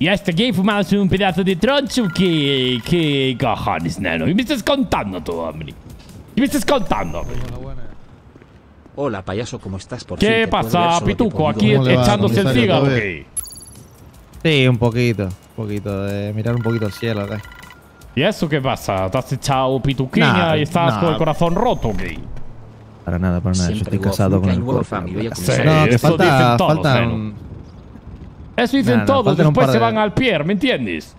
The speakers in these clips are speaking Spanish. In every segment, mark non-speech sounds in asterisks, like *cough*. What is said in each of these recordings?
Y hasta aquí fumamos un pedazo de troncho que... ¿Qué cojones, nano? ¿Y me estás contando tú, hombre? ¿Y me estás contando, hombre? Hola, payaso, ¿cómo estás? ¿Qué pasa, Pituco? Aquí echándose el cigarro. Sí, un poquito. Un poquito. De mirar un poquito al cielo. ¿eh? ¿Y eso qué pasa? ¿Te has echado pituquina y estás con el corazón roto? ¿qué? Para nada, para nada. Yo estoy casado con el corazón. no, que falta, faltan... ¿eh? Eso dicen todos, después se van al pier ¿me entiendes?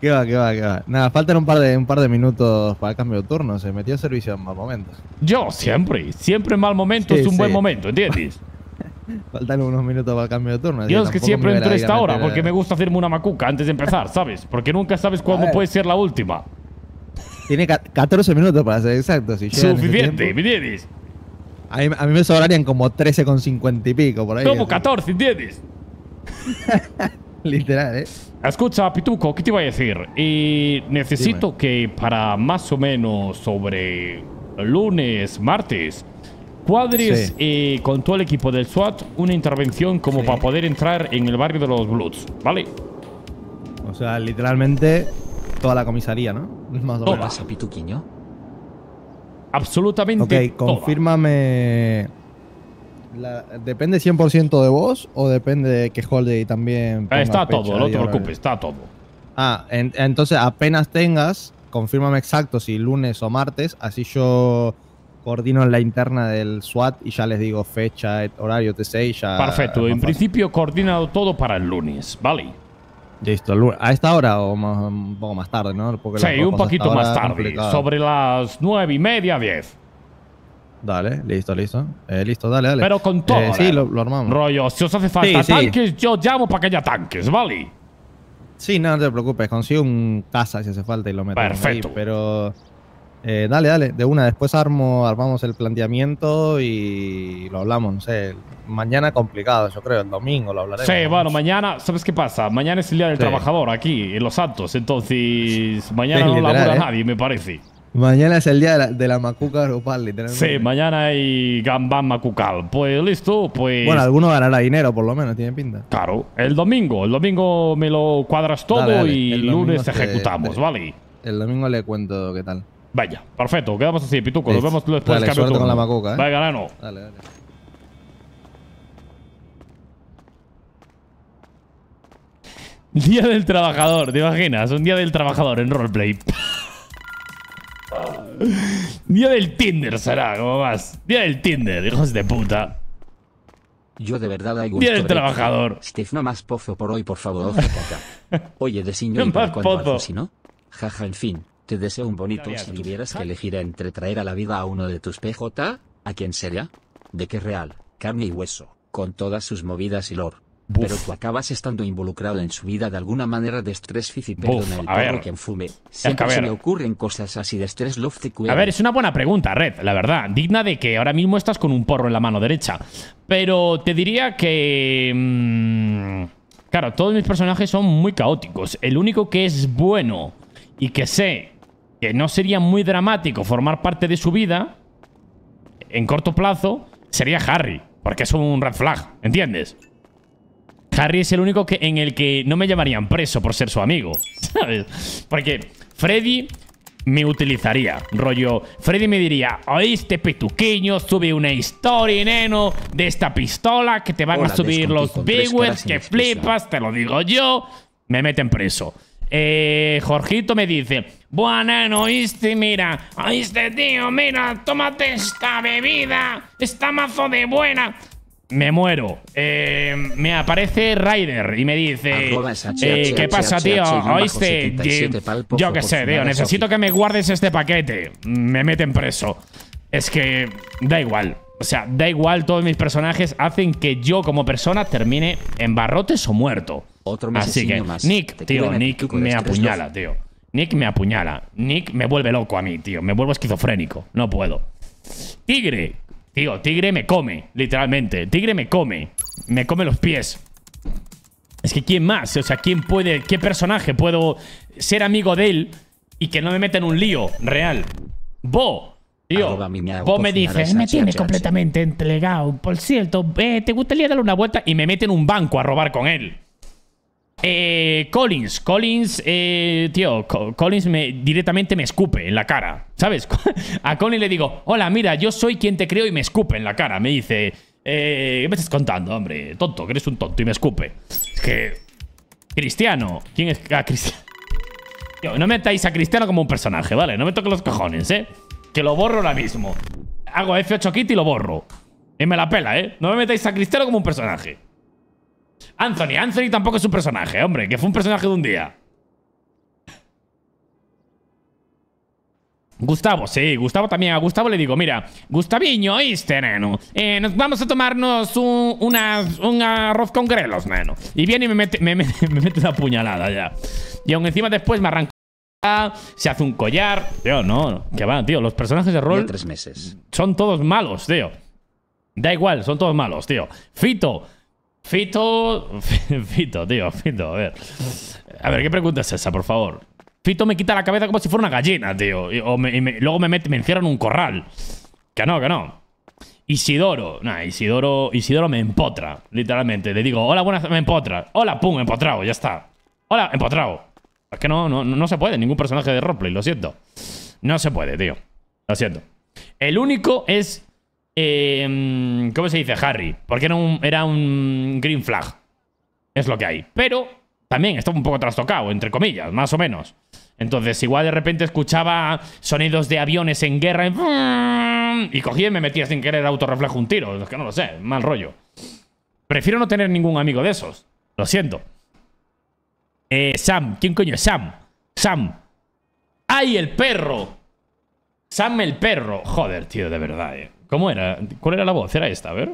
Qué va, qué va, qué va. Nada, faltan un par de un par de minutos para el cambio de turno. Se metió a servicio en mal momento. Yo, siempre. Siempre en mal momento es un buen momento, ¿entiendes? *laughs* faltan unos minutos para el cambio de turno. Dios, que siempre entro a esta hora porque me gusta hacerme una macuca antes de empezar, ¿sabes? Porque nunca sabes cuándo puede ser la última. Tiene 14 minutos para ser exacto. Suficiente, ¿me entiendes? A mí, me sobrarían como 13,50 y pico por ahí. Como 14, ¿entiendes? *laughs* Literal, ¿eh? Escucha, Pituco, ¿qué te iba a decir? Y necesito que para más o menos sobre lunes, martes, cuadres eh, con todo el equipo del SWAT una intervención como para poder entrar en el barrio de los Bloods, ¿vale? O sea, literalmente toda la comisaría, ¿no? *laughs* Más a Pituquiño? Absolutamente. Ok, confírmame. ¿Depende 100% de vos o depende de que Holiday también... Ah, está todo, no te preocupes, está todo. Ah, entonces apenas tengas, confírmame exacto si lunes o martes, así yo coordino en la interna del SWAT y ya les digo fecha, horario, etc. Perfecto, en principio coordinado todo para el lunes, ¿vale? Listo, a esta hora o un poco más tarde, ¿no? sí, un poquito más tarde, sobre las nueve y media, diez. Dale, listo, listo. Eh, listo, dale, dale. Pero con eh, todo. sí, ¿eh? lo, armamos. Rollo, si os hace falta tanques, yo llamo para que haya tanques, ¿vale? Sí, no, no te preocupes. Consigo un casa si hace falta y lo meto. Perfecto. pero dale, dale. De una, después armo, armamos el planteamiento y lo hablamos. No sé, mañana complicado, yo creo. El domingo lo hablaremos. Sí, bueno, mañana, ¿sabes qué pasa? Mañana es el Día del Trabajador aquí, en Los Santos. Entonces, mañana no habla nadie, me parece. Mañana es el día de la, de la macuca grupal, literalmente. Sí, mañana hay gambán macucal. Pues listo, pues. Bueno, alguno ganará dinero, por lo menos, tiene pinta. Claro, el domingo. El domingo me lo cuadras todo y el lunes ejecutamos, ¿vale? El domingo le cuento qué tal. Vaya, perfecto, quedamos así, Pituco. Nos vemos después del cambio. con la macuca, ¿eh? Vaya, Dale, dale. Día del trabajador, ¿te imaginas? Un día del trabajador en roleplay. Día del Tinder será, como más. Día del Tinder, hijos de puta. Yo de verdad hay gusto. Día del trabajador. Steve, no más pozo por hoy, por favor. Oye, de señor, *laughs* no más Si no, jaja, en fin. Te deseo un bonito si tuvieras que elegir entre traer a la vida a uno de tus PJ, ¿a quién sería? ¿De qué real? Carne y hueso, con todas sus movidas y lor pero tú acabas estando involucrado en su vida de alguna manera de estrés físico. A el perro que enfume. Siempre se me ocurren cosas así de estrés A ver, es una buena pregunta, Red, la verdad. Digna de que ahora mismo estás con un porro en la mano derecha. Pero te diría que... Mm, claro, todos mis personajes son muy caóticos. El único que es bueno y que sé que no sería muy dramático formar parte de su vida, en corto plazo, sería Harry. Porque es un red flag, ¿entiendes? Harry es el único que, en el que no me llamarían preso por ser su amigo, *laughs* ¿sabes? Porque Freddy me utilizaría. Rollo, Freddy me diría, oíste petuqueño, sube una historia, neno, de esta pistola que te van a subir los viewers, que flipas, te lo digo yo, me meten preso. Eh, Jorgito me dice, bueno, neno, oíste, mira, oíste tío, mira, tómate esta bebida, esta mazo de buena. Me muero. Eh, me aparece Ryder y me dice: eh, ¿Qué pasa, tío? ¿Oíste? Yo qué sé, tío. Necesito que me guardes este paquete. Me meten preso. Es que da igual. O sea, da igual, todos mis personajes hacen que yo como persona termine en barrotes o muerto. Otro Así que, Nick, tío, Nick me apuñala, tío. Nick me apuñala. Nick me vuelve loco a mí, tío. Me vuelvo esquizofrénico. No puedo. Tigre, Tío, tigre me come, literalmente. Tigre me come. Me come los pies. Es que ¿quién más? O sea, ¿quién puede, qué personaje puedo ser amigo de él y que no me meta en un lío real? Bo, tío, Bo me dice, me tiene completamente entregado. Por cierto, eh, ¿te gustaría darle una vuelta? Y me mete en un banco a robar con él. Eh, Collins, Collins, eh, tío, Collins me, directamente me escupe en la cara, ¿sabes? *laughs* A Collins le digo, hola, mira, yo soy quien te creo y me escupe en la cara. Me dice, eh, ¿qué me estás contando, hombre? Tonto, que eres un tonto y me escupe. Es que... Cristiano, ¿quién es? Ah, Cristiano. no metáis a Cristiano como un personaje, ¿vale? No me toque los cojones, ¿eh? Que lo borro ahora mismo. Hago F8 kit y lo borro. Y me la pela, ¿eh? No me metáis a Cristiano como un personaje. Anthony, Anthony tampoco es un personaje, hombre, que fue un personaje de un día. Gustavo, sí, Gustavo también. A Gustavo le digo, mira, Gustaviño, oíste, neno. Eh, nos vamos a tomarnos un, un arroz con grelos, neno. Y viene y *laughs* me mete, una puñalada ya. Y aún encima después me arranca Se hace un collar. Tío, no, que va, tío. Los personajes de rol. Tres meses. Son todos malos, tío. Da igual, son todos malos, tío. Fito, Fito... *laughs* Fito, tío, Fito, a ver. A ver, ¿qué pregunta es esa, por favor? Fito me quita la cabeza como si fuera una gallina, tío. Y, luego me, encierra me encierran en un corral. Que no, que no. Isidoro. Nah, Isidoro, Isidoro me empotra, literalmente. Le digo, hola, buenas, me empotra. Hola, pum, empotrao, ya está. Hola, empotrao! Es que no, no, no se puede, ningún personaje de roleplay, lo siento. No se puede, tío. Lo siento. El único es Em, ¿Cómo se dice? Harry. Porque era un, era un green flag. Es lo que hay. Pero también estaba un poco trastocado, entre comillas, más o menos. Entonces, igual de repente escuchaba sonidos de aviones en guerra. Y cogí y me metía sin querer autorreflejo un tiro. Es que no lo sé, mal rollo. Prefiero no tener ningún amigo de esos. Lo siento. Eh, Sam, ¿quién coño es Sam? Sam. ¡Ay, el perro! Sam el perro. Joder, tío, de verdad, eh. ¿Cómo era? ¿Cuál era la voz? Era esta, a ver.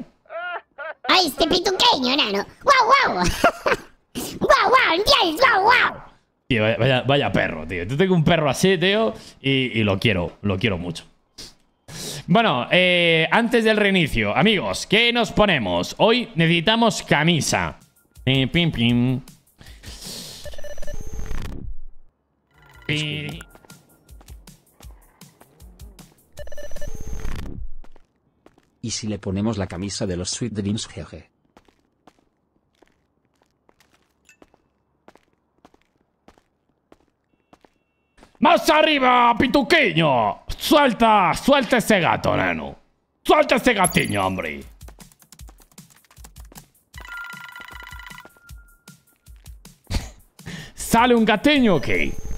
¡Ay, este pituqueño, nano! ¡Guau, guau! *laughs* ¡Guau, guau! ¡Dios, guau, guau! Tío, vaya, perro, tío. Yo tengo un perro así, tío, y, lo quiero, lo quiero mucho. Bueno, eh, antes del reinicio, amigos, ¿qué nos ponemos? Hoy necesitamos camisa. Eh, pim pim, pim. ¿Y si le ponemos la camisa de los Sweet Dreams GG? ¡Más arriba, pituqueño! ¡Suelta! ¡Suelta ese gato, nano! ¡Suelta ese gatiño, hombre! *laughs* ¿Sale un gateño o qué?